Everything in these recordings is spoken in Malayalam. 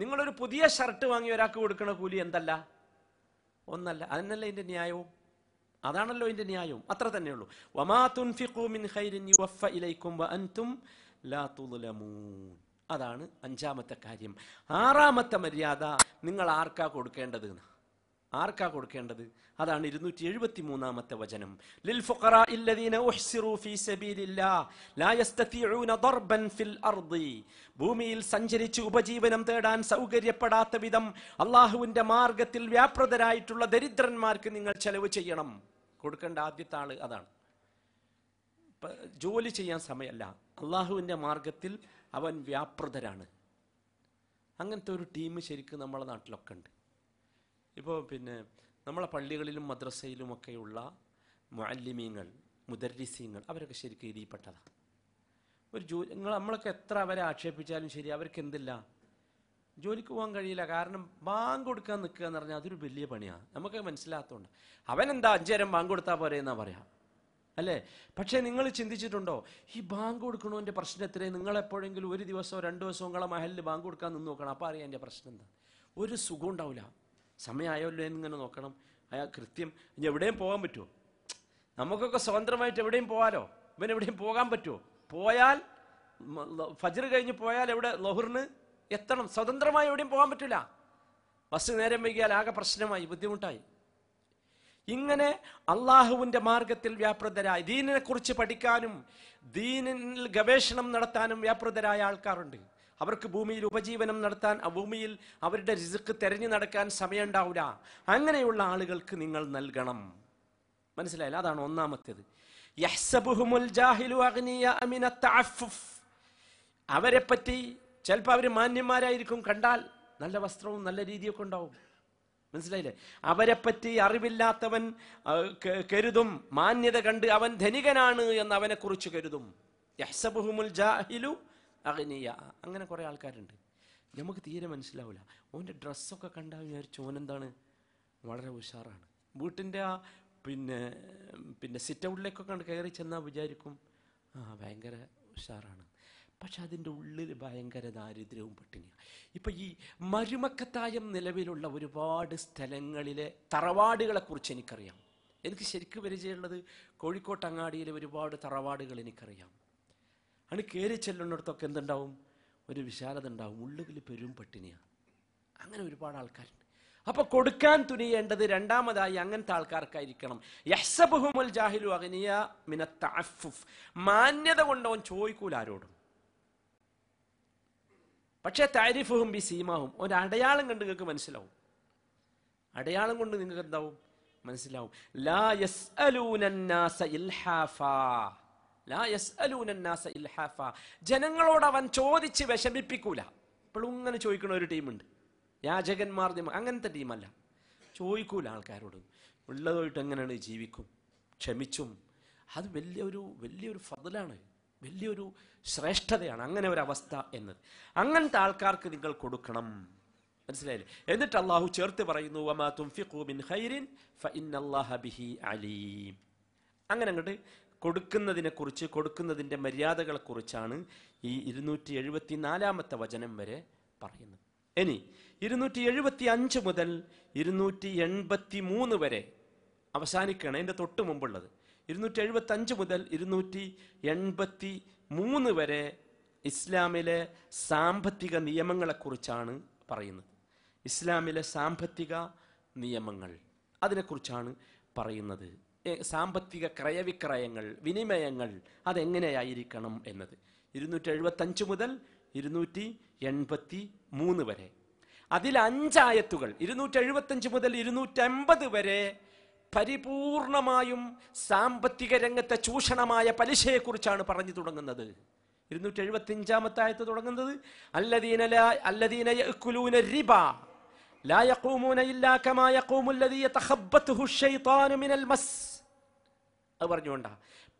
നിങ്ങളൊരു പുതിയ ഷർട്ട് വാങ്ങി ഒരാൾക്ക് കൊടുക്കുന്ന കൂലി എന്തല്ല ഒന്നല്ല അതിനല്ല ഇതിൻ്റെ ന്യായവും അതാണല്ലോ ഇതിൻ്റെ ന്യായവും അത്ര തന്നെയുള്ളൂ വമാ തുൻഫിഖു മിൻ ഖൈരിൻ യുവഫ ഇലൈക്കും വ അൻതും ലാ തുലമൂൻ അതാണ് അഞ്ചാമത്തെ കാര്യം ആറാമത്തെ മര്യാദ നിങ്ങൾ ആർക്കാ കൊടുക്കേണ്ടത് ആർക്കാ കൊടുക്കേണ്ടത് അതാണ് ഇരുന്നൂറ്റി എഴുപത്തി മൂന്നാമത്തെ വചനം ലിൽ ഫുഖറാ ഇല്ലദീന ഉഹ്സിറു ഫീ ലാ ദർബൻ ഫിൽ ഭൂമിയിൽ സഞ്ചരിച്ച് ഉപജീവനം തേടാൻ സൗകര്യപ്പെടാത്ത വിധം അള്ളാഹുവിന്റെ മാർഗത്തിൽ വ്യാപൃതരായിട്ടുള്ള ദരിദ്രന്മാർക്ക് നിങ്ങൾ ചെലവ് ചെയ്യണം കൊടുക്കേണ്ട ആദ്യത്തെ ആള് അതാണ് ജോലി ചെയ്യാൻ സമയമല്ല അള്ളാഹുവിന്റെ മാർഗത്തിൽ അവൻ വ്യാപൃതരാണ് അങ്ങനത്തെ ഒരു ടീം ശരിക്കും നമ്മുടെ നാട്ടിലൊക്കെ ഉണ്ട് ഇപ്പോൾ പിന്നെ നമ്മളെ പള്ളികളിലും മദ്രസയിലുമൊക്കെയുള്ള മുഅല്ലിമീങ്ങൾ മുദരിസീങ്ങൾ അവരൊക്കെ ശരിക്കും ഇരിപ്പെട്ടതാണ് ഒരു ജോ നിങ്ങൾ നമ്മളൊക്കെ എത്ര അവരെ ആക്ഷേപിച്ചാലും ശരി അവർക്ക് എന്തില്ല ജോലിക്ക് പോകാൻ കഴിയില്ല കാരണം ബാങ്ക് കൊടുക്കാൻ നിൽക്കുക എന്ന് പറഞ്ഞാൽ അതൊരു വലിയ പണിയാണ് നമുക്ക് മനസ്സിലാത്തതുകൊണ്ട് അവനെന്താ അഞ്ചേരം ബാങ്ക് കൊടുത്താൽ പോരെ എന്നാ പറയാം അല്ലേ പക്ഷേ നിങ്ങൾ ചിന്തിച്ചിട്ടുണ്ടോ ഈ ബാങ്ക് കൊടുക്കണോൻ്റെ പ്രശ്നത്തിന് നിങ്ങളെപ്പോഴെങ്കിലും ഒരു ദിവസമോ രണ്ട് ദിവസവും നിങ്ങളെ മഹലിൽ ബാങ്ക് കൊടുക്കാൻ നിന്ന് നോക്കണം അപ്പോൾ അറിയാം എൻ്റെ പ്രശ്നം എന്താ ഒരു സുഖം ഉണ്ടാവില്ല സമയമായല്ലോ എന്നിങ്ങനെ നോക്കണം അയാൾ കൃത്യം ഇനി എവിടെയും പോകാൻ പറ്റുമോ നമുക്കൊക്കെ സ്വതന്ത്രമായിട്ട് എവിടെയും പോകാലോ ഇവൻ എവിടെയും പോകാൻ പറ്റുമോ പോയാൽ ഫജർ കഴിഞ്ഞ് പോയാൽ എവിടെ ലഹുറിന് എത്തണം സ്വതന്ത്രമായി എവിടെയും പോകാൻ പറ്റില്ല ബസ് നേരം വൈകിയാൽ ആകെ പ്രശ്നമായി ബുദ്ധിമുട്ടായി ഇങ്ങനെ അള്ളാഹുവിൻ്റെ മാർഗത്തിൽ വ്യാപൃതരായി ദീനിനെക്കുറിച്ച് പഠിക്കാനും ദീനിൽ ഗവേഷണം നടത്താനും വ്യാപൃതരായ ആൾക്കാരുണ്ട് അവർക്ക് ഭൂമിയിൽ ഉപജീവനം നടത്താൻ ആ ഭൂമിയിൽ അവരുടെ റിസ്ക് തെരഞ്ഞു നടക്കാൻ സമയം ഉണ്ടാവില്ല അങ്ങനെയുള്ള ആളുകൾക്ക് നിങ്ങൾ നൽകണം മനസ്സിലായില്ല അതാണ് ഒന്നാമത്തേത് അവരെ പറ്റി ചിലപ്പോൾ അവർ മാന്യന്മാരായിരിക്കും കണ്ടാൽ നല്ല വസ്ത്രവും നല്ല രീതിയൊക്കെ ഉണ്ടാവും മനസ്സിലായില്ലേ അവരെപ്പറ്റി അറിവില്ലാത്തവൻ കരുതും മാന്യത കണ്ട് അവൻ ധനികനാണ് എന്ന് അവനെക്കുറിച്ച് കരുതും ജാഹിലു അഗ്നിയ അങ്ങനെ കുറേ ആൾക്കാരുണ്ട് നമുക്ക് തീരെ മനസ്സിലാവില്ല ഓൻ്റെ ഡ്രസ്സൊക്കെ കണ്ടാൽ വിചാരിച്ചു ഓനെന്താണ് വളരെ ഉഷാറാണ് വീട്ടിൻ്റെ ആ പിന്നെ പിന്നെ സിറ്റ് ഔട്ടിലേക്കൊക്കെ കയറി ചെന്നാൽ വിചാരിക്കും ആ ഭയങ്കര ഉഷാറാണ് പക്ഷെ അതിൻ്റെ ഉള്ളിൽ ഭയങ്കര ദാരിദ്ര്യവും പട്ടിണിയാണ് ഇപ്പം ഈ മരുമക്കത്തായം നിലവിലുള്ള ഒരുപാട് സ്ഥലങ്ങളിലെ തറവാടുകളെക്കുറിച്ച് എനിക്കറിയാം എനിക്ക് ശരിക്കും പരിചയമുള്ളത് കോഴിക്കോട്ടങ്ങാടിയിലെ ഒരുപാട് തറവാടുകൾ എനിക്കറിയാം ആണ് കയറി ചെല്ലുന്നിടത്തൊക്കെ എന്തുണ്ടാവും ഒരു വിശാലത ഉണ്ടാവും ഉള്ളുകിൽ പെരും പട്ടിണിയാണ് അങ്ങനെ ഒരുപാട് ആൾക്കാരുണ്ട് അപ്പൊ കൊടുക്കാൻ തുനിയേണ്ടത് രണ്ടാമതായി അങ്ങനത്തെ ആൾക്കാർക്കായിരിക്കണം യഹസബുഹുമുൽ ജാഹിലു അഗ്നിയ മിനത്താഫുഫ് മാന്യത കൊണ്ടവൻ ചോദിക്കൂല ആരോടും പക്ഷേ താരിഫുഹും ബി സീമാവും ഒരു അടയാളം കണ്ട് നിങ്ങൾക്ക് മനസ്സിലാവും അടയാളം കൊണ്ട് നിങ്ങൾക്ക് എന്താവും മനസ്സിലാവും ലാ യസ്അലൂനന്നാസ ഇൽഹാഫാ ലാ ഇൽഹാഫ ജനങ്ങളോട് അവൻ ചോദിച്ച് വിഷമിപ്പിക്കൂല ഇപ്പോഴും ഇങ്ങനെ ചോദിക്കുന്ന ഒരു ടീമുണ്ട് യാചകന്മാർ അങ്ങനത്തെ ടീമല്ല ചോദിക്കൂല ആൾക്കാരോട് ഉള്ളതായിട്ട് എങ്ങനെയാണ് ജീവിക്കും ക്ഷമിച്ചും അത് വലിയൊരു വലിയൊരു ഫതിലാണ് വലിയൊരു ശ്രേഷ്ഠതയാണ് അങ്ങനെ ഒരവസ്ഥ എന്നത് അങ്ങനത്തെ ആൾക്കാർക്ക് നിങ്ങൾ കൊടുക്കണം മനസ്സിലായില്ലേ എന്നിട്ട് അള്ളാഹു ചേർത്ത് പറയുന്നു അങ്ങനെ അങ്ങോട്ട് കൊടുക്കുന്നതിനെക്കുറിച്ച് കൊടുക്കുന്നതിൻ്റെ മര്യാദകളെക്കുറിച്ചാണ് ഈ ഇരുന്നൂറ്റി എഴുപത്തി നാലാമത്തെ വചനം വരെ പറയുന്നത് ഇനി ഇരുന്നൂറ്റി എഴുപത്തി അഞ്ച് മുതൽ ഇരുന്നൂറ്റി എൺപത്തി മൂന്ന് വരെ അവസാനിക്കണം അതിൻ്റെ തൊട്ട് മുമ്പുള്ളത് ഇരുന്നൂറ്റി എഴുപത്തി അഞ്ച് മുതൽ ഇരുന്നൂറ്റി എൺപത്തി മൂന്ന് വരെ ഇസ്ലാമിലെ സാമ്പത്തിക നിയമങ്ങളെക്കുറിച്ചാണ് പറയുന്നത് ഇസ്ലാമിലെ സാമ്പത്തിക നിയമങ്ങൾ അതിനെക്കുറിച്ചാണ് പറയുന്നത് സാമ്പത്തിക ക്രയവിക്രയങ്ങൾ വിനിമയങ്ങൾ അതെങ്ങനെയായിരിക്കണം എന്നത് ഇരുന്നൂറ്റി എഴുപത്തഞ്ച് മുതൽ ഇരുന്നൂറ്റി എൺപത്തി മൂന്ന് വരെ അതിൽ അഞ്ചായത്തുകൾ ഇരുന്നൂറ്റി എഴുപത്തഞ്ച് മുതൽ ഇരുന്നൂറ്റമ്പത് വരെ പരിപൂർണമായും സാമ്പത്തിക രംഗത്തെ ചൂഷണമായ പലിശയെക്കുറിച്ചാണ് പറഞ്ഞു തുടങ്ങുന്നത് ഇരുന്നൂറ്റി എഴുപത്തി അഞ്ചാമത്തെ ആയത്ത് തുടങ്ങുന്നത് അല്ലദീന അല്ലദീന റിബ لا يقومون إلا كما يقوم الذي يتخبطه الشيطان من المس അത് പറഞ്ഞുകൊണ്ടാ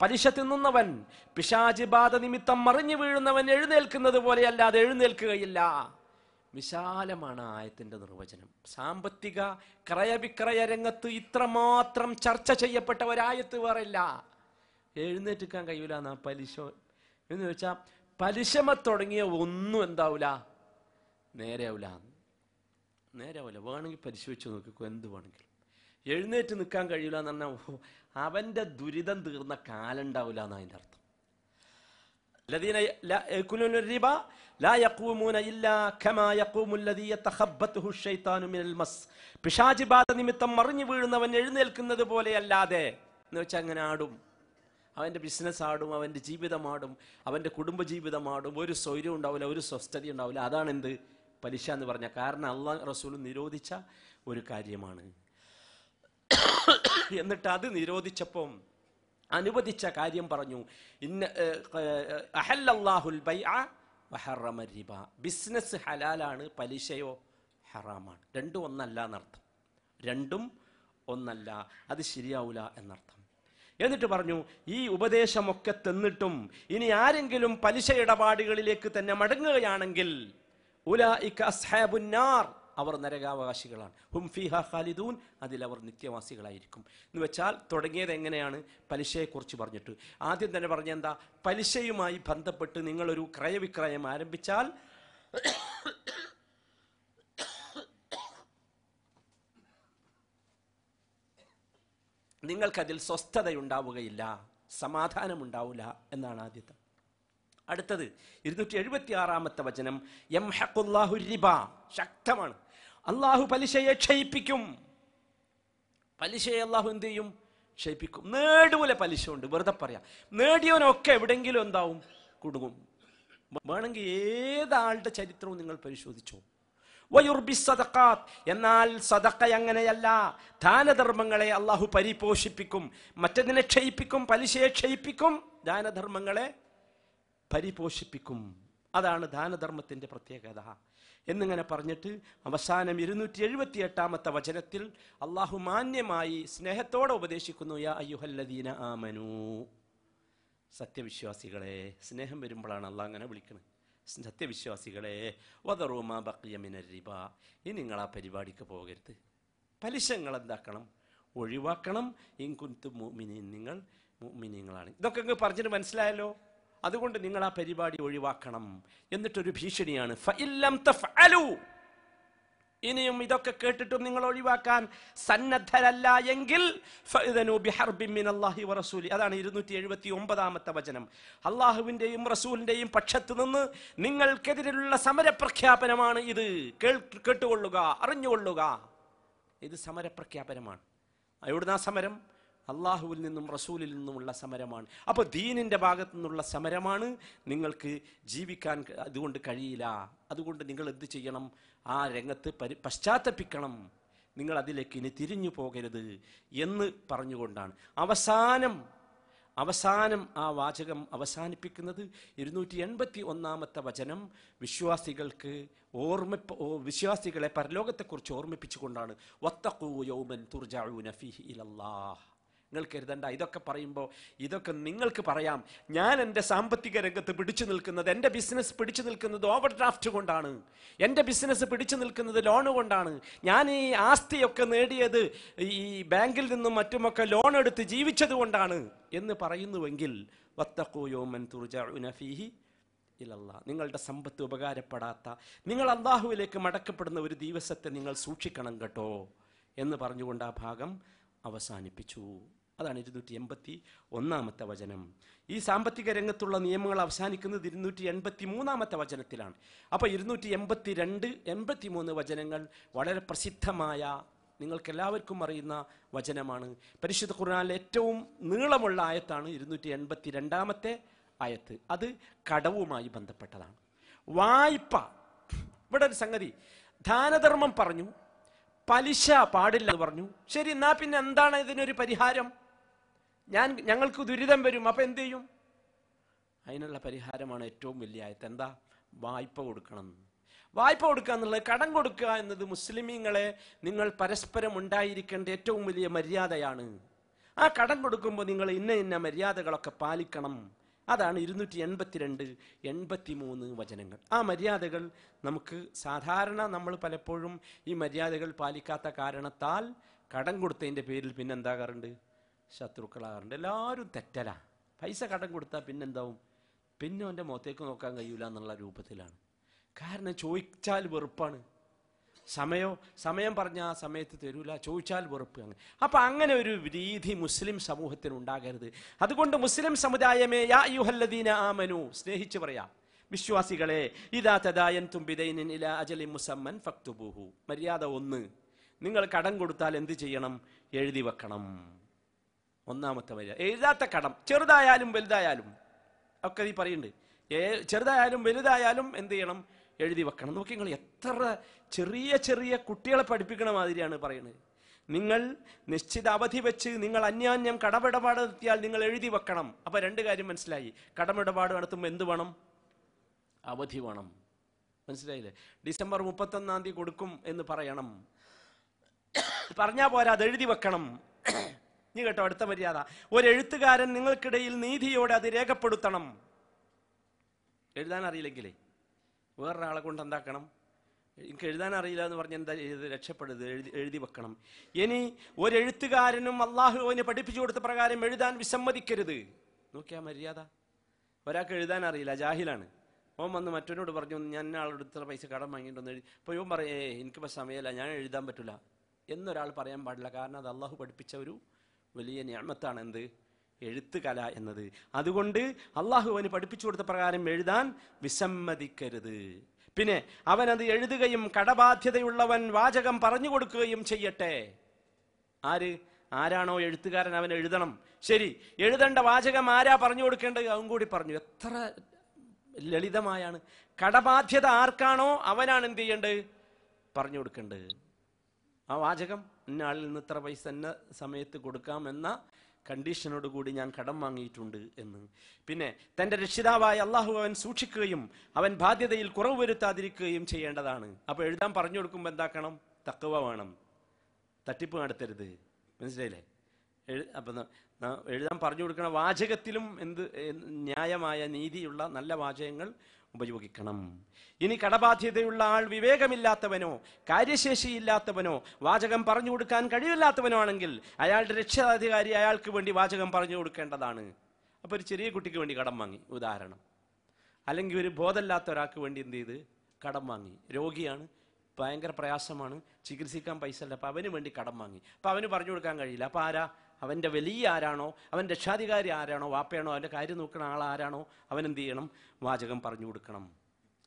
പലിശ തിന്നുന്നവൻ പിശാജ് ബാധ നിമിത്തം മറിഞ്ഞു വീഴുന്നവൻ എഴുന്നേൽക്കുന്നത് പോലെയല്ലാതെ എഴുന്നേൽക്കുകയില്ല വിശാലമാണ് ആയത്തിന്റെ നിർവചനം സാമ്പത്തിക ക്രയവിക്രയ രംഗത്ത് ഇത്രമാത്രം ചർച്ച ചെയ്യപ്പെട്ട ഒരായത്ത് വേറില്ല എഴുന്നേറ്റിക്കാൻ കഴിയൂല എന്നാ പലിശ എന്ന് ചോദിച്ചാൽ പലിശമ തുടങ്ങിയ ഒന്നും എന്താവൂല നേരെയാവൂല പോലെ വേണമെങ്കിൽ പരിശോധിച്ച് നോക്കിക്കോ എന്ത് വേണമെങ്കിലും എഴുന്നേറ്റ് നിൽക്കാൻ കഴിയില്ല എന്ന് പറഞ്ഞാൽ അവൻ്റെ ദുരിതം തീർന്ന കാലുണ്ടാവില്ല എന്നാണ് അതിൻ്റെ അർത്ഥം الذين الربا لا يقومون كما يقوم الذي الشيطان من المس നിമിത്തം മറിഞ്ഞു വീഴുന്നവൻ എഴുന്നേൽക്കുന്നത് പോലെയല്ലാതെ എന്ന് വെച്ചാൽ അങ്ങനെ ആടും അവൻ്റെ ബിസിനസ് ആടും അവൻ്റെ ജീവിതമാടും അവൻ്റെ ആടും ഒരു സ്വൈര്യം ഉണ്ടാവില്ല ഒരു സ്വസ്ഥത ഉണ്ടാവില്ല അതാണ് എന്ത് പലിശ എന്ന് പറഞ്ഞ കാരണം അള്ളാ റസൂൽ നിരോധിച്ച ഒരു കാര്യമാണ് എന്നിട്ട് അത് നിരോധിച്ചപ്പം അനുവദിച്ച കാര്യം പറഞ്ഞു ഇന്ന അഹല്ലാഹുൽ റിബ ബിസിനസ് ഹലാലാണ് പലിശയോ ഹറാമാണ് രണ്ടും ഒന്നല്ല എന്നർത്ഥം രണ്ടും ഒന്നല്ല അത് ശരിയാവൂല എന്നർത്ഥം എന്നിട്ട് പറഞ്ഞു ഈ ഉപദേശമൊക്കെ തന്നിട്ടും ഇനി ആരെങ്കിലും പലിശ ഇടപാടുകളിലേക്ക് തന്നെ മടങ്ങുകയാണെങ്കിൽ അസ്ഹാബുന്നാർ അവർ നരകാവകാശികളാണ് ഹും ഫിഹ ഖാലിദൂൻ അതിൽ അവർ നിത്യവാസികളായിരിക്കും എന്ന് വെച്ചാൽ തുടങ്ങിയത് എങ്ങനെയാണ് പലിശയെക്കുറിച്ച് പറഞ്ഞിട്ട് ആദ്യം തന്നെ പറഞ്ഞ എന്താ പലിശയുമായി ബന്ധപ്പെട്ട് നിങ്ങളൊരു ക്രയവിക്രയം ആരംഭിച്ചാൽ നിങ്ങൾക്കതിൽ സ്വസ്ഥതയുണ്ടാവുകയില്ല സമാധാനമുണ്ടാവില്ല എന്നാണ് ആദ്യത്തെ അടുത്തത് ഇരുന്നൂറ്റി എഴുപത്തി ആറാമത്തെ വചനം എം ഹക്കുല്ലാഹു റിബ ശക്തമാണ് അള്ളാഹു പലിശയെ ക്ഷയിപ്പിക്കും പലിശയെ അള്ളാഹു എന്ത് ചെയ്യും ക്ഷയിപ്പിക്കും നേടുപോലെ പലിശ ഉണ്ട് വെറുതെ പറയാം നേടിയവനൊക്കെ എവിടെങ്കിലും എന്താവും കുടുങ്ങും വേണമെങ്കിൽ ഏതാളുടെ ചരിത്രവും നിങ്ങൾ പരിശോധിച്ചോ വയുർബി സദക്കാത്ത് എന്നാൽ സദക്ക അങ്ങനെയല്ല ദാനധർമ്മങ്ങളെ അള്ളാഹു പരിപോഷിപ്പിക്കും മറ്റതിനെ ക്ഷയിപ്പിക്കും പലിശയെ ക്ഷയിപ്പിക്കും ദാനധർമ്മങ്ങളെ പരിപോഷിപ്പിക്കും അതാണ് ദാനധർമ്മത്തിൻ്റെ പ്രത്യേകത എന്നിങ്ങനെ പറഞ്ഞിട്ട് അവസാനം ഇരുന്നൂറ്റി എഴുപത്തി എട്ടാമത്തെ വചനത്തിൽ അള്ളാഹു മാന്യമായി സ്നേഹത്തോടെ ഉപദേശിക്കുന്നു യാ അയ്യുഹല്ലദീന ആമനു സത്യവിശ്വാസികളെ സ്നേഹം വരുമ്പോഴാണ് അള്ളാഹ് അങ്ങനെ വിളിക്കുന്നത് സത്യവിശ്വാസികളെ വതറൂമ ബക്കിയമിന റിബ ഇനി നിങ്ങൾ ആ പരിപാടിക്ക് പോകരുത് പലിശങ്ങൾ എന്താക്കണം ഒഴിവാക്കണം ഇൻകുന്തു മിനി നിങ്ങൾ മിനിങ്ങളാണ് ഇതൊക്കെ പറഞ്ഞിട്ട് മനസ്സിലായല്ലോ അതുകൊണ്ട് നിങ്ങൾ ആ പരിപാടി ഒഴിവാക്കണം എന്നിട്ടൊരു ഭീഷണിയാണ് ഇനിയും ഇതൊക്കെ കേട്ടിട്ടും നിങ്ങൾ ഒഴിവാക്കാൻ സന്നദ്ധരല്ല എങ്കിൽ അതാണ് ഇരുന്നൂറ്റി എഴുപത്തി ഒമ്പതാമത്തെ വചനം അള്ളാഹുവിന്റെയും റസൂലിൻ്റെയും പക്ഷത്ത് നിന്ന് നിങ്ങൾക്കെതിരെയുള്ള സമരപ്രഖ്യാപനമാണ് ഇത് കേട്ടുകൊള്ളുക അറിഞ്ഞുകൊള്ളുക ഇത് സമരപ്രഖ്യാപനമാണ് എവിടുന്ന സമരം അള്ളാഹുവിൽ നിന്നും റസൂലിൽ നിന്നുമുള്ള സമരമാണ് അപ്പോൾ ദീനിന്റെ ഭാഗത്തു നിന്നുള്ള സമരമാണ് നിങ്ങൾക്ക് ജീവിക്കാൻ അതുകൊണ്ട് കഴിയില്ല അതുകൊണ്ട് നിങ്ങൾ എന്ത് ചെയ്യണം ആ രംഗത്ത് പരി പശ്ചാത്തപിക്കണം നിങ്ങൾ അതിലേക്ക് ഇനി തിരിഞ്ഞു പോകരുത് എന്ന് പറഞ്ഞുകൊണ്ടാണ് അവസാനം അവസാനം ആ വാചകം അവസാനിപ്പിക്കുന്നത് ഇരുന്നൂറ്റി എൺപത്തി ഒന്നാമത്തെ വചനം വിശ്വാസികൾക്ക് ഓർമ്മ വിശ്വാസികളെ പരലോകത്തെക്കുറിച്ച് ഓർമ്മിപ്പിച്ചുകൊണ്ടാണ് വത്തക്കൂ യൗമൻ തുർജാഴു നഫി ഇലല്ലാഹ് നിങ്ങൾ കരുതണ്ട ഇതൊക്കെ പറയുമ്പോൾ ഇതൊക്കെ നിങ്ങൾക്ക് പറയാം ഞാൻ എൻ്റെ സാമ്പത്തിക രംഗത്ത് പിടിച്ചു നിൽക്കുന്നത് എൻ്റെ ബിസിനസ് പിടിച്ചു നിൽക്കുന്നത് ഓവർ ഡ്രാഫ്റ്റ് കൊണ്ടാണ് എൻ്റെ ബിസിനസ് പിടിച്ചു നിൽക്കുന്നത് ലോൺ കൊണ്ടാണ് ഞാൻ ഈ ആസ്തിയൊക്കെ നേടിയത് ഈ ബാങ്കിൽ നിന്നും മറ്റുമൊക്കെ ലോൺ എടുത്ത് ജീവിച്ചത് കൊണ്ടാണ് എന്ന് പറയുന്നുവെങ്കിൽ വത്തക്കോയോമൻ ഇല്ലല്ല നിങ്ങളുടെ സമ്പത്ത് ഉപകാരപ്പെടാത്ത നിങ്ങൾ അള്ളാഹുവിലേക്ക് മടക്കപ്പെടുന്ന ഒരു ദിവസത്തെ നിങ്ങൾ സൂക്ഷിക്കണം കേട്ടോ എന്ന് പറഞ്ഞുകൊണ്ട് ആ ഭാഗം അവസാനിപ്പിച്ചു അതാണ് ഇരുന്നൂറ്റി എൺപത്തി ഒന്നാമത്തെ വചനം ഈ സാമ്പത്തിക രംഗത്തുള്ള നിയമങ്ങൾ അവസാനിക്കുന്നത് ഇരുന്നൂറ്റി എൺപത്തി മൂന്നാമത്തെ വചനത്തിലാണ് അപ്പോൾ ഇരുന്നൂറ്റി എൺപത്തി രണ്ട് എൺപത്തി മൂന്ന് വചനങ്ങൾ വളരെ പ്രസിദ്ധമായ നിങ്ങൾക്കെല്ലാവർക്കും അറിയുന്ന വചനമാണ് പരിശുദ്ധ ഖുർആാനിലെ ഏറ്റവും നീളമുള്ള ആയത്താണ് ഇരുന്നൂറ്റി എൺപത്തി രണ്ടാമത്തെ ആയത്ത് അത് കടവുമായി ബന്ധപ്പെട്ടതാണ് വായ്പ ഇവിടെ ഒരു സംഗതി ദാനധർമ്മം പറഞ്ഞു പലിശ പാടില്ല പറഞ്ഞു ശരി എന്നാ പിന്നെ എന്താണ് ഇതിനൊരു പരിഹാരം ഞാൻ ഞങ്ങൾക്ക് ദുരിതം വരും അപ്പം എന്ത് ചെയ്യും അതിനുള്ള പരിഹാരമാണ് ഏറ്റവും വലിയ ആയത് എന്താ വായ്പ കൊടുക്കണം വായ്പ കൊടുക്കുക എന്നുള്ളത് കടം കൊടുക്കുക എന്നത് മുസ്ലിമീങ്ങളെ നിങ്ങൾ പരസ്പരം ഉണ്ടായിരിക്കേണ്ട ഏറ്റവും വലിയ മര്യാദയാണ് ആ കടം കൊടുക്കുമ്പോൾ നിങ്ങൾ ഇന്ന ഇന്ന മര്യാദകളൊക്കെ പാലിക്കണം അതാണ് ഇരുന്നൂറ്റി എൺപത്തിരണ്ട് എൺപത്തി മൂന്ന് വചനങ്ങൾ ആ മര്യാദകൾ നമുക്ക് സാധാരണ നമ്മൾ പലപ്പോഴും ഈ മര്യാദകൾ പാലിക്കാത്ത കാരണത്താൽ കടം കൊടുത്തതിൻ്റെ പേരിൽ പിന്നെന്താകാറുണ്ട് ശത്രുക്കളാകാറുണ്ട് എല്ലാവരും തെറ്റല പൈസ കടം കൊടുത്താൽ പിന്നെന്താവും പിന്നെ അവൻ്റെ മുഖത്തേക്ക് നോക്കാൻ കഴിയൂല എന്നുള്ള രൂപത്തിലാണ് കാരണം ചോദിച്ചാൽ വെറുപ്പാണ് സമയോ സമയം പറഞ്ഞ ആ സമയത്ത് തരൂല ചോദിച്ചാൽ വെറുപ്പ് അങ്ങനെ അപ്പം അങ്ങനെ ഒരു രീതി മുസ്ലിം സമൂഹത്തിന് ഉണ്ടാകരുത് അതുകൊണ്ട് മുസ്ലിം സമുദായമേ യാ യുഹല്ലദീന ആമനു സ്നേഹിച്ച് പറയാം വിശ്വാസികളെ ഇതാ തദായൻ തുമ്പിതൈനിൻ ഇല അജലി മുസമ്മൻ ഫക്തുബൂഹു മര്യാദ ഒന്ന് നിങ്ങൾ കടം കൊടുത്താൽ എന്ത് ചെയ്യണം എഴുതി വെക്കണം ഒന്നാമത്തെ വരിക എഴുതാത്ത കടം ചെറുതായാലും വലുതായാലും ഒക്കെ ഈ പറയുന്നുണ്ട് ചെറുതായാലും വലുതായാലും എന്ത് ചെയ്യണം എഴുതി വെക്കണം നോക്കി നിങ്ങൾ എത്ര ചെറിയ ചെറിയ കുട്ടികളെ പഠിപ്പിക്കണ മാതിരിയാണ് പറയുന്നത് നിങ്ങൾ നിശ്ചിത അവധി വെച്ച് നിങ്ങൾ അന്യാന്യം കടമിടപാട് നടത്തിയാൽ നിങ്ങൾ എഴുതി വെക്കണം അപ്പൊ രണ്ട് കാര്യം മനസ്സിലായി കടമിടപാട് നടത്തുമ്പോൾ എന്ത് വേണം അവധി വേണം മനസ്സിലായില്ലേ ഡിസംബർ മുപ്പത്തൊന്നാം തീയതി കൊടുക്കും എന്ന് പറയണം പറഞ്ഞാൽ പോരാ അത് എഴുതി വെക്കണം നീ കേട്ടോ അടുത്ത മര്യാദ ഒരു എഴുത്തുകാരൻ നിങ്ങൾക്കിടയിൽ നീതിയോടെ അത് രേഖപ്പെടുത്തണം എഴുതാൻ അറിയില്ലെങ്കിലേ വേറൊരാളെ കൊണ്ട് എന്താക്കണം എനിക്ക് എഴുതാൻ അറിയില്ല എന്ന് പറഞ്ഞ് എന്താ ചെയ്ത് രക്ഷപ്പെടുത് എഴുതി എഴുതി വെക്കണം ഇനി ഒരു എഴുത്തുകാരനും അള്ളാഹുവിനെ പഠിപ്പിച്ചു കൊടുത്ത പ്രകാരം എഴുതാൻ വിസമ്മതിക്കരുത് നോക്കിയാ മര്യാദ ഒരാൾക്ക് എഴുതാൻ അറിയില്ല ജാഹിലാണ് ഓൻ വന്ന് മറ്റവനോട് പറഞ്ഞു ഞാൻ ആളെടുത്ത പൈസ കടം വാങ്ങിയിട്ടൊന്ന് എഴുതി അപ്പോൾ ഇവൻ പറയേ എനിക്കിപ്പോൾ സമയമല്ല ഞാൻ എഴുതാൻ പറ്റില്ല എന്നൊരാൾ പറയാൻ പാടില്ല കാരണം അത് അള്ളാഹു പഠിപ്പിച്ച ഒരു വലിയ ഞാമത്താണ് എന്ത് എഴുത്തുകല എന്നത് അതുകൊണ്ട് അള്ളാഹുവിന് പഠിപ്പിച്ചു കൊടുത്ത പ്രകാരം എഴുതാൻ വിസമ്മതിക്കരുത് പിന്നെ അവനത് എഴുതുകയും കടബാധ്യതയുള്ളവൻ വാചകം പറഞ്ഞു കൊടുക്കുകയും ചെയ്യട്ടെ ആര് ആരാണോ എഴുത്തുകാരൻ അവൻ എഴുതണം ശരി എഴുതേണ്ട വാചകം ആരാ പറഞ്ഞു കൊടുക്കേണ്ടത് അവൻ കൂടി പറഞ്ഞു എത്ര ലളിതമായാണ് കടബാധ്യത ആർക്കാണോ അവനാണ് എന്ത് ചെയ്യേണ്ടത് പറഞ്ഞു കൊടുക്കേണ്ടത് ആ വാചകം ഇന്ന ആളിൽ നിന്ന് ഇത്ര പൈസ എന്ന സമയത്ത് കൊടുക്കാമെന്ന കണ്ടീഷനോട് കൂടി ഞാൻ കടം വാങ്ങിയിട്ടുണ്ട് എന്ന് പിന്നെ തൻ്റെ രക്ഷിതാവായ അള്ളാഹു അവൻ സൂക്ഷിക്കുകയും അവൻ ബാധ്യതയിൽ കുറവ് വരുത്താതിരിക്കുകയും ചെയ്യേണ്ടതാണ് അപ്പോൾ എഴുതാൻ പറഞ്ഞു കൊടുക്കുമ്പോൾ എന്താക്കണം തക്കവ വേണം തട്ടിപ്പ് നടത്തരുത് മനസ്സിലായില്ലേ അപ്പം എഴുതാൻ പറഞ്ഞു കൊടുക്കുന്ന വാചകത്തിലും എന്ത് ന്യായമായ നീതിയുള്ള നല്ല വാചകങ്ങൾ ഉപയോഗിക്കണം ഇനി കടബാധ്യതയുള്ള ആൾ വിവേകമില്ലാത്തവനോ കാര്യശേഷിയില്ലാത്തവനോ വാചകം പറഞ്ഞു കൊടുക്കാൻ കഴിവില്ലാത്തവനോ ആണെങ്കിൽ അയാളുടെ രക്ഷാധികാരി അയാൾക്ക് വേണ്ടി വാചകം പറഞ്ഞു കൊടുക്കേണ്ടതാണ് അപ്പോൾ ഒരു ചെറിയ കുട്ടിക്ക് വേണ്ടി കടം വാങ്ങി ഉദാഹരണം അല്ലെങ്കിൽ ഒരു ബോധമില്ലാത്ത ഒരാൾക്ക് വേണ്ടി എന്ത് ചെയ്ത് കടം വാങ്ങി രോഗിയാണ് ഭയങ്കര പ്രയാസമാണ് ചികിത്സിക്കാൻ പൈസ ഇല്ല അപ്പോൾ അവന് വേണ്ടി കടം വാങ്ങി അപ്പോൾ അവന് പറഞ്ഞു കൊടുക്കാൻ കഴിയില്ല അപ്പോൾ ആരാ അവൻ്റെ വലിയ ആരാണോ അവൻ്റെ രക്ഷാധികാരി ആരാണോ വാപ്പയാണോ അവൻ്റെ കാര്യം നോക്കുന്ന ആൾ ആരാണോ അവൻ എന്ത് ചെയ്യണം വാചകം പറഞ്ഞു കൊടുക്കണം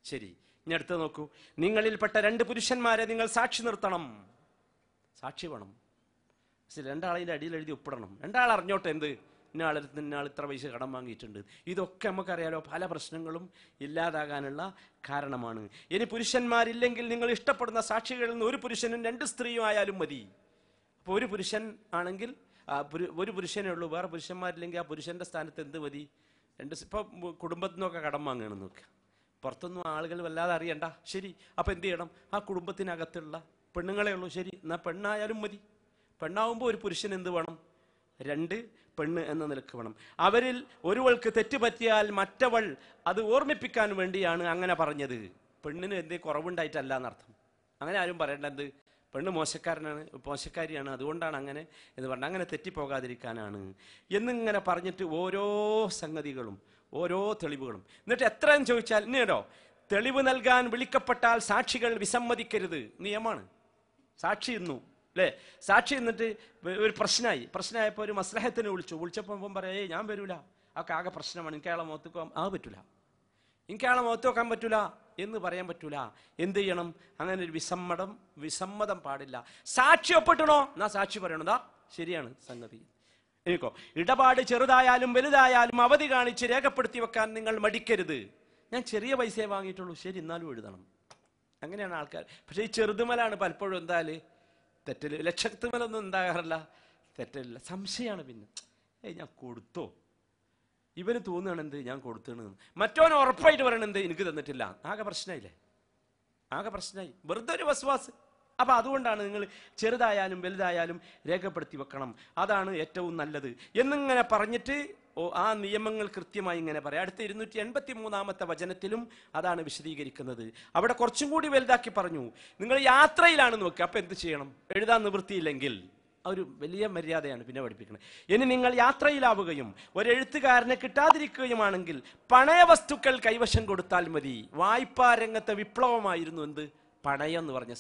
ശരി ഇനി അടുത്ത് നോക്കൂ നിങ്ങളിൽപ്പെട്ട രണ്ട് പുരുഷന്മാരെ നിങ്ങൾ സാക്ഷി നിർത്തണം സാക്ഷി വേണം രണ്ടാളതിൻ്റെ അടിയിൽ എഴുതി ഒപ്പിടണം രണ്ടാൾ അറിഞ്ഞോട്ടെ എന്ത് ഇന്നാളിൽ ഇന്നയാൾ ഇത്ര പൈസ കടം വാങ്ങിയിട്ടുണ്ട് ഇതൊക്കെ നമുക്കറിയാലോ പല പ്രശ്നങ്ങളും ഇല്ലാതാകാനുള്ള കാരണമാണ് ഇനി പുരുഷന്മാരില്ലെങ്കിൽ നിങ്ങൾ ഇഷ്ടപ്പെടുന്ന സാക്ഷികളിൽ നിന്ന് ഒരു പുരുഷനും രണ്ട് സ്ത്രീയും ആയാലും മതി അപ്പോൾ ഒരു പുരുഷൻ ആണെങ്കിൽ ഒരു പുരുഷനേ ഉള്ളൂ വേറെ പുരുഷന്മാരില്ലെങ്കിൽ ആ പുരുഷന്റെ സ്ഥാനത്ത് എന്ത് മതി രണ്ട് ഇപ്പോൾ കുടുംബത്തിൽ നിന്നൊക്കെ കടം വാങ്ങണം നോക്കുക പുറത്തൊന്നും ആളുകൾ വല്ലാതെ അറിയണ്ട ശരി അപ്പം എന്ത് ചെയ്യണം ആ കുടുംബത്തിനകത്തുള്ള പെണ്ണുങ്ങളെ ഉള്ളൂ ശരി എന്നാൽ പെണ്ണായാലും മതി പെണ്ണാവുമ്പോൾ ഒരു പുരുഷൻ എന്ത് വേണം രണ്ട് പെണ്ണ് എന്ന നിലക്ക് വേണം അവരിൽ ഒരുവൾക്ക് തെറ്റ് പറ്റിയാൽ മറ്റവൾ അത് ഓർമ്മിപ്പിക്കാൻ വേണ്ടിയാണ് അങ്ങനെ പറഞ്ഞത് പെണ്ണിന് എന്ത് കുറവുണ്ടായിട്ടല്ല എന്നർത്ഥം അങ്ങനെ ആരും പറയണ്ട എന്ത് പെണ്ണ് മോശക്കാരനാണ് മോശക്കാരിയാണ് അതുകൊണ്ടാണ് അങ്ങനെ എന്ന് പറഞ്ഞാൽ അങ്ങനെ തെറ്റിപ്പോകാതിരിക്കാനാണ് എന്നിങ്ങനെ പറഞ്ഞിട്ട് ഓരോ സംഗതികളും ഓരോ തെളിവുകളും എന്നിട്ട് എത്രയെന്ന് ചോദിച്ചാൽ ഇന്നേടോ തെളിവ് നൽകാൻ വിളിക്കപ്പെട്ടാൽ സാക്ഷികൾ വിസമ്മതിക്കരുത് നിയമമാണ് സാക്ഷി ഇന്നു അല്ലേ സാക്ഷി എന്നിട്ട് ഒരു പ്രശ്നമായി പ്രശ്നമായപ്പോൾ ഒരു മസ്ലഹത്തിന് വിളിച്ചു വിളിച്ചപ്പോൾ പറയാം ഏയ് ഞാൻ വരൂല ആ ആകെ പ്രശ്നമാണ് എനിക്ക് അയാളെ മുഖത്ത് ആ പറ്റൂല എനിക്ക് അയാളെ മുഖത്ത് വെക്കാൻ പറ്റൂല എന്ന് പറയാൻ പറ്റൂല എന്ത് ചെയ്യണം അങ്ങനെ ഒരു വിസമ്മതം വിസമ്മതം പാടില്ല സാക്ഷി ഒപ്പിട്ടണോ എന്നാ സാക്ഷി പറയണതാ ശരിയാണ് സംഗതി എനിക്കോ ഇടപാട് ചെറുതായാലും വലുതായാലും അവധി കാണിച്ച് രേഖപ്പെടുത്തി വെക്കാൻ നിങ്ങൾ മടിക്കരുത് ഞാൻ ചെറിയ പൈസയെ വാങ്ങിയിട്ടുള്ളൂ ശരി എന്നാലും എഴുതണം അങ്ങനെയാണ് ആൾക്കാർ പക്ഷേ ഈ ചെറുതുമലാണ് പലപ്പോഴും എന്താല് തെറ്റല് ലക്ഷത്തുമലൊന്നും എന്താകാറില്ല തെറ്റല്ല സംശയമാണ് പിന്നെ ഏയ് ഞാൻ കൊടുത്തോ ഇവന് തോന്നുകയാണ് എന്ത് ഞാൻ കൊടുത്തണെന്ന് മറ്റവൻ ഉറപ്പായിട്ട് പറയണെന്ത് എനിക്ക് തന്നിട്ടില്ല ആകെ പ്രശ്നമായില്ലേ ആകെ പ്രശ്നമായി വെറുതെ ഒരു വസ്വാസ് അപ്പൊ അതുകൊണ്ടാണ് നിങ്ങൾ ചെറുതായാലും വലുതായാലും രേഖപ്പെടുത്തി വെക്കണം അതാണ് ഏറ്റവും നല്ലത് എന്നിങ്ങനെ പറഞ്ഞിട്ട് ആ നിയമങ്ങൾ കൃത്യമായി ഇങ്ങനെ പറയാം അടുത്ത ഇരുന്നൂറ്റി എൺപത്തി മൂന്നാമത്തെ വചനത്തിലും അതാണ് വിശദീകരിക്കുന്നത് അവിടെ കുറച്ചും കൂടി വലുതാക്കി പറഞ്ഞു നിങ്ങൾ യാത്രയിലാണ് നോക്കുക അപ്പൊ എന്ത് ചെയ്യണം എഴുതാൻ നിവൃത്തിയില്ലെങ്കിൽ ഒരു വലിയ മര്യാദയാണ് പിന്നെ പഠിപ്പിക്കുന്നത് ഇനി നിങ്ങൾ യാത്രയിലാവുകയും ഒരെഴുത്തുകാരനെ കിട്ടാതിരിക്കുകയുമാണെങ്കിൽ പണയ വസ്തുക്കൾ കൈവശം കൊടുത്താൽ മതി വായ്പാ രംഗത്തെ വിപ്ലവമായിരുന്നു എന്ത് പണയം എന്ന് പറഞ്ഞ